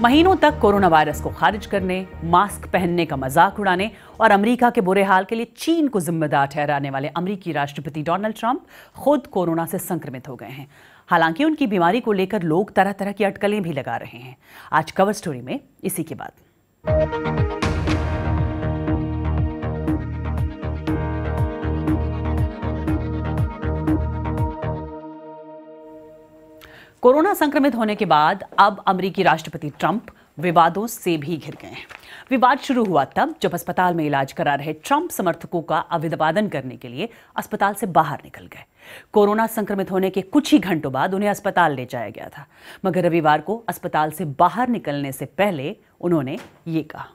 महीनों तक corona virus को खारिज करने मास्क पहनने का मजाक उड़ाने और अमेरिका के बुरे हाल के लिए चीन को जिम्मेदार ठहराने वाले अमेरिकी राष्ट्रपति डोनाल्ड ट्रंप खुद कोरोना से संक्रमित हो गए हैं हालांकि उनकी बीमारी को लेकर लोग तरह तरह की अटकलें भी लगा रहे हैं आज कवर स्टोरी में इसी के बाद कोरोना संक्रमित होने के बाद अब अमरीकी राष्ट्रपति ट्रंप विवादों से भी घिर गए हैं विवाद शुरू हुआ तब जब अस्पताल में इलाज करा रहे ट्रंप समर्थकों का अभिवादन करने के लिए अस्पताल से बाहर निकल गए कोरोना संक्रमित होने के कुछ ही घंटों बाद उन्हें अस्पताल ले जाया गया था मगर रविवार को अस्पताल से बाहर निकलने से पहले उन्होंने ये कहा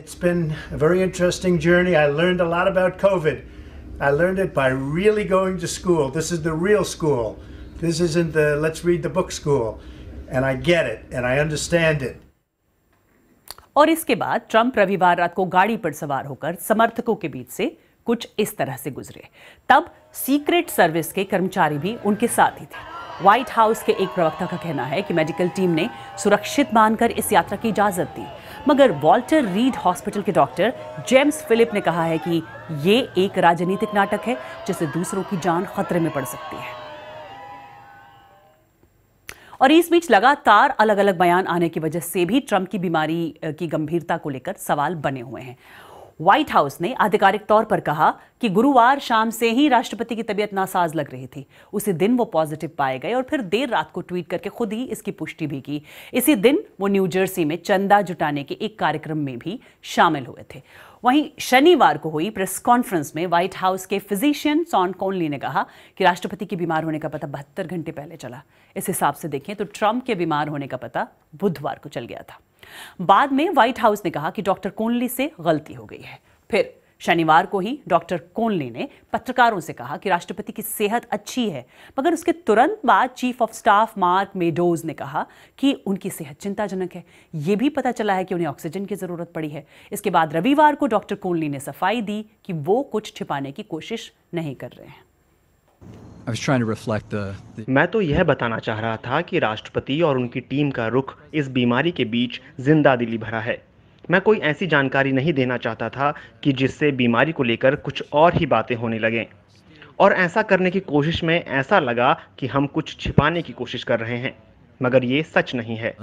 It's been a very interesting journey. I learned a lot about COVID. I learned it by really going to school. This is the real school. This isn't the let's read the book school. And I get it and I understand it. और इसके बाद Trump रविवार रात को गाड़ी पर सवार होकर समर्थकों के बीच से कुछ इस तरह से गुजरे तब सीक्रेट सर्विस के कर्मचारी भी उनके साथ ही थे व्हाइट हाउस के एक प्रवक्ता का कहना है कि मेडिकल टीम ने सुरक्षित मानकर इस यात्रा की इजाजत दी मगर वॉल्टर रीड हॉस्पिटल के डॉक्टर जेम्स फिलिप ने कहा है कि ये एक राजनीतिक नाटक है जिससे दूसरों की जान खतरे में पड़ सकती है और इस बीच लगातार अलग अलग बयान आने की वजह से भी ट्रंप की बीमारी की गंभीरता को लेकर सवाल बने हुए हैं व्हाइट हाउस ने आधिकारिक तौर पर कहा कि गुरुवार शाम से ही राष्ट्रपति की तबीयत नासाज लग रही थी उसी दिन वो पॉजिटिव पाए गए और फिर देर रात को ट्वीट करके खुद ही इसकी पुष्टि भी की इसी दिन वो न्यूजर्सी में चंदा जुटाने के एक कार्यक्रम में भी शामिल हुए थे वहीं शनिवार को हुई प्रेस कॉन्फ्रेंस में व्हाइट हाउस के फिजिशियन सॉन कोनली ने कहा कि राष्ट्रपति के बीमार होने का पता बहत्तर घंटे पहले चला इस हिसाब से देखें तो ट्रंप के बीमार होने का पता बुधवार को चल गया था बाद में व्हाइट हाउस ने कहा कि डॉक्टर कोनली से गलती हो गई है फिर शनिवार को ही डॉक्टर कोनली ने पत्रकारों से कहा कि राष्ट्रपति की सेहत अच्छी है मगर उसके तुरंत बाद chief of staff Mark Meadows ने कहा कि उनकी सेहत चिंताजनक है ये भी पता चला है कि उन्हें ऑक्सीजन की ज़रूरत पड़ी है इसके बाद रविवार को डॉक्टर कोनली ने सफाई दी कि वो कुछ छिपाने की कोशिश नहीं कर रहे हैं मैं तो यह बताना चाह रहा था कि राष्ट्रपति और उनकी टीम का रुख इस बीमारी के बीच जिंदा दिली भरा है मैं कोई ऐसी जानकारी नहीं देना चाहता था कि जिससे बीमारी को लेकर कुछ और ही बातें होने लगें और ऐसा करने की कोशिश में ऐसा लगा कि हम कुछ छिपाने की कोशिश कर रहे हैं मगर ये सच नहीं है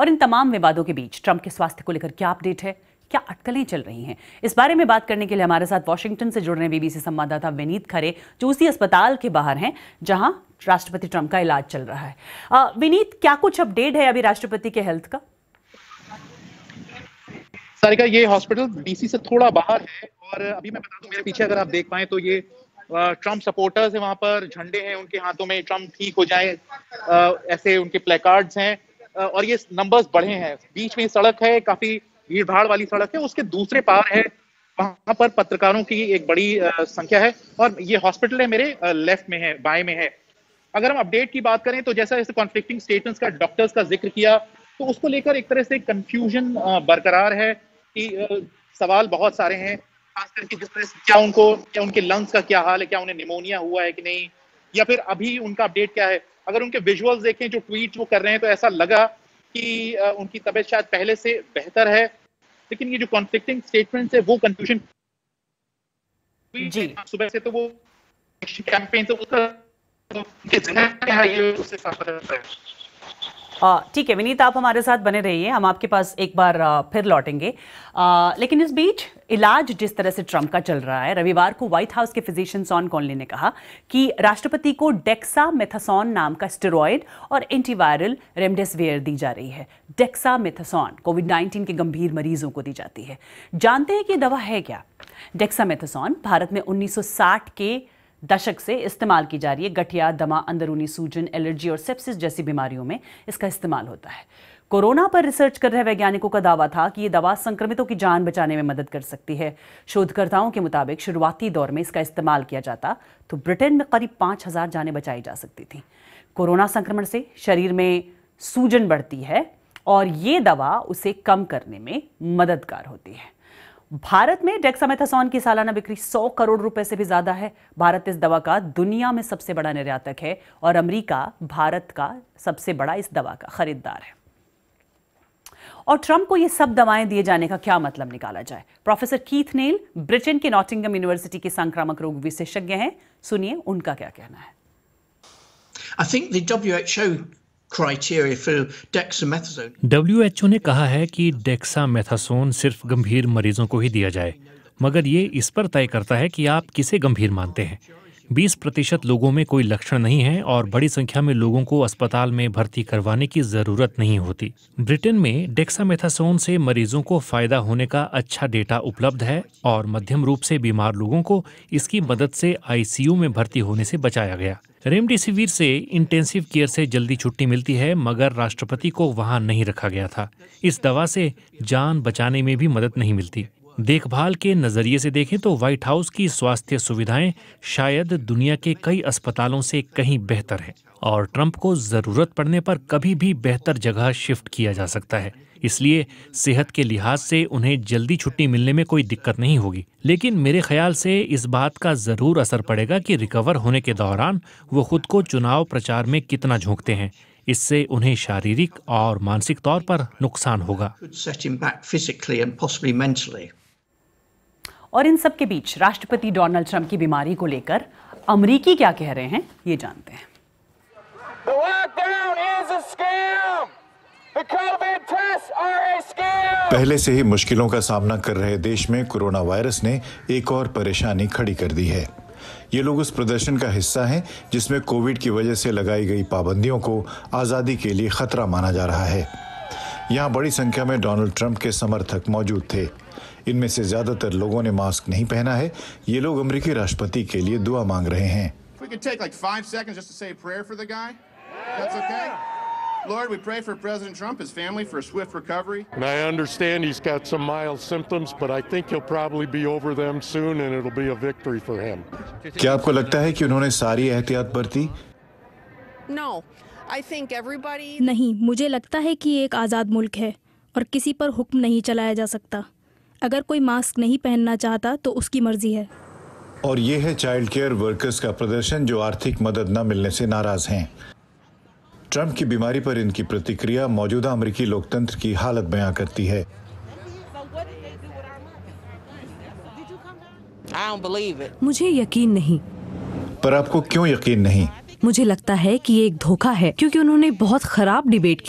और इन तमाम विवादों के बीच ट्रंप के स्वास्थ्य को लेकर क्या अपडेट है क्या अटकलें चल रही हैं इस बारे में बात करने के लिए हमारे साथ वॉशिंगटन से जुड़ रहे बीबीसी संवाददाता विनीत खरे जो उसी अस्पताल के बाहर हैं जहां राष्ट्रपति ट्रंप का इलाज चल रहा है विनीत क्या कुछ अपडेट है अभी राष्ट्रपति के हेल्थ का सारिका ये हॉस्पिटल डीसी से थोड़ा बाहर है और अभी मैं बता दूं मेरे पीछे अगर आप देख पाए तो ये ट्रम्प सपोर्टर्स है वहां पर झंडे हैं उनके हाथों में ट्रम्प ठीक हो जाए ऐसे उनके प्लेकार्ड्स हैं और ये नंबर्स बढ़े हैं बीच में सड़क है काफी भीड़ भाड़ वाली सड़क है उसके दूसरे पार है वहां पर पत्रकारों की एक बड़ी संख्या है और ये हॉस्पिटल है मेरे लेफ्ट में है बाएं में है अगर हम अपडेट की बात करें तो जैसा जैसे कॉन्फ्लिक्टिंग स्टेटमेंट्स का डॉक्टर्स का जिक्र किया तो उसको लेकर एक तरह से कंफ्यूजन बरकरार है कि सवाल बहुत सारे हैं खास करके जिस तरह से क्या उनको क्या उनके लंग्स का क्या हाल है क्या उन्हें निमोनिया हुआ है कि नहीं या फिर अभी उनका अपडेट क्या है अगर उनके विजुअल्स देखें जो ट्वीट वो कर रहे हैं तो ऐसा लगा कि उनकी तबीयत शायद पहले से बेहतर है लेकिन ये जो कॉन्फ्लिक्टिंग स्टेटमेंट्स है वो कंफ्यूजन जी सुबह से तो वो कैंपेन तो उसका तो, है ये उससे ठीक है विनीत आप हमारे साथ बने रहिए हम आपके पास एक बार फिर लौटेंगे आ, लेकिन इस बीच इलाज जिस तरह से ट्रंप का चल रहा है रविवार को व्हाइट हाउस के फिजिशियन सॉन कॉनली ने कहा कि राष्ट्रपति को डेक्सा मेथासॉन नाम का स्टेरॉयड और एंटीवायरल रेमडेसिविर दी जा रही है डेक्सा मेथासॉन कोविड नाइन्टीन के गंभीर मरीजों को दी जाती है जानते हैं कि दवा है क्या डेक्सा मेथासॉन भारत में 1960 के दशक से इस्तेमाल की जा रही है गठिया दमा अंदरूनी सूजन एलर्जी और सेप्सिस जैसी बीमारियों में इसका इस्तेमाल होता है कोरोना पर रिसर्च कर रहे वैज्ञानिकों का दावा था कि ये दवा संक्रमितों की जान बचाने में मदद कर सकती है शोधकर्ताओं के मुताबिक शुरुआती दौर में इसका इस्तेमाल किया जाता तो ब्रिटेन में करीब पाँच हजार जानें बचाई जा सकती थी कोरोना संक्रमण से शरीर में सूजन बढ़ती है और ये दवा उसे कम करने में मददगार होती है भारत में डेक्सामेथासोन की सालाना बिक्री 100 करोड़ रुपए से भी ज्यादा है भारत इस दवा का दुनिया में सबसे बड़ा निर्यातक है और अमेरिका भारत का सबसे बड़ा इस दवा का खरीदार है और ट्रंप को ये सब दवाएं दिए जाने का क्या मतलब निकाला जाए प्रोफेसर कीथ नेल ब्रिटेन के नॉटिंगम यूनिवर्सिटी के संक्रामक रोग विशेषज्ञ हैं सुनिए उनका क्या कहना है I think the WHO W H O ने कहा है कि डेक्सामेथासोन सिर्फ गंभीर मरीजों को ही दिया जाए मगर ये इस पर तय करता है कि आप किसे गंभीर मानते हैं 20 प्रतिशत लोगों में कोई लक्षण नहीं है और बड़ी संख्या में लोगों को अस्पताल में भर्ती करवाने की जरूरत नहीं होती ब्रिटेन में डेक्सामेथासोन से मरीजों को फायदा होने का अच्छा डेटा उपलब्ध है और मध्यम रूप से बीमार लोगों को इसकी मदद से आईसीयू में भर्ती होने से बचाया गया रेमडेसिविर से इंटेंसिव केयर से जल्दी छुट्टी मिलती है मगर राष्ट्रपति को वहां नहीं रखा गया था इस दवा से जान बचाने में भी मदद नहीं मिलती देखभाल के नज़रिए से देखें तो व्हाइट हाउस की स्वास्थ्य सुविधाएं शायद दुनिया के कई अस्पतालों से कहीं बेहतर हैं और ट्रंप को ज़रूरत पड़ने पर कभी भी बेहतर जगह शिफ्ट किया जा सकता है इसलिए सेहत के लिहाज से उन्हें जल्दी छुट्टी मिलने में कोई दिक्कत नहीं होगी लेकिन मेरे ख्याल से इस बात का ज़रूर असर पड़ेगा कि रिकवर होने के दौरान वो खुद को चुनाव प्रचार में कितना झोंकते हैं इससे उन्हें शारीरिक और मानसिक तौर पर नुकसान होगा और इन सब के बीच राष्ट्रपति डोनाल्ड ट्रंप की बीमारी को लेकर अमरीकी क्या कह रहे हैं ये जानते हैं पहले से ही मुश्किलों का सामना कर रहे देश में कोरोना वायरस ने एक और परेशानी खड़ी कर दी है ये लोग उस प्रदर्शन का हिस्सा हैं जिसमें कोविड की वजह से लगाई गई पाबंदियों को आज़ादी के लिए खतरा माना जा रहा है यहाँ बड़ी संख्या में डोनाल्ड ट्रंप के समर्थक मौजूद थे इनमें से ज्यादातर लोगों ने मास्क नहीं पहना है ये लोग अमेरिकी राष्ट्रपति के लिए दुआ मांग रहे हैं Lord, we pray for President Trump, his family, for a swift recovery. And I understand he's got some mild symptoms, but I think he'll probably be over them soon, and it'll be a victory for him. क्या आपको लगता है कि उन्होंने सारी एहतियात बरती? No, I think everybody. नहीं, मुझे लगता है कि एक आज़ाद मुल्क है और किसी पर हुक्म नहीं चलाया जा सकता. अगर कोई मास्क नहीं पहनना चाहता तो उसकी मर्जी है और ये है चाइल्ड केयर वर्कर्स का प्रदर्शन जो आर्थिक मदद न मिलने से नाराज हैं ट्रंप की बीमारी पर इनकी प्रतिक्रिया मौजूदा अमरीकी लोकतंत्र की हालत बयां करती है मुझे यकीन नहीं पर आपको क्यों यकीन नहीं मुझे लगता है कि ये एक धोखा है क्योंकि उन्होंने बहुत खराब डिबेट की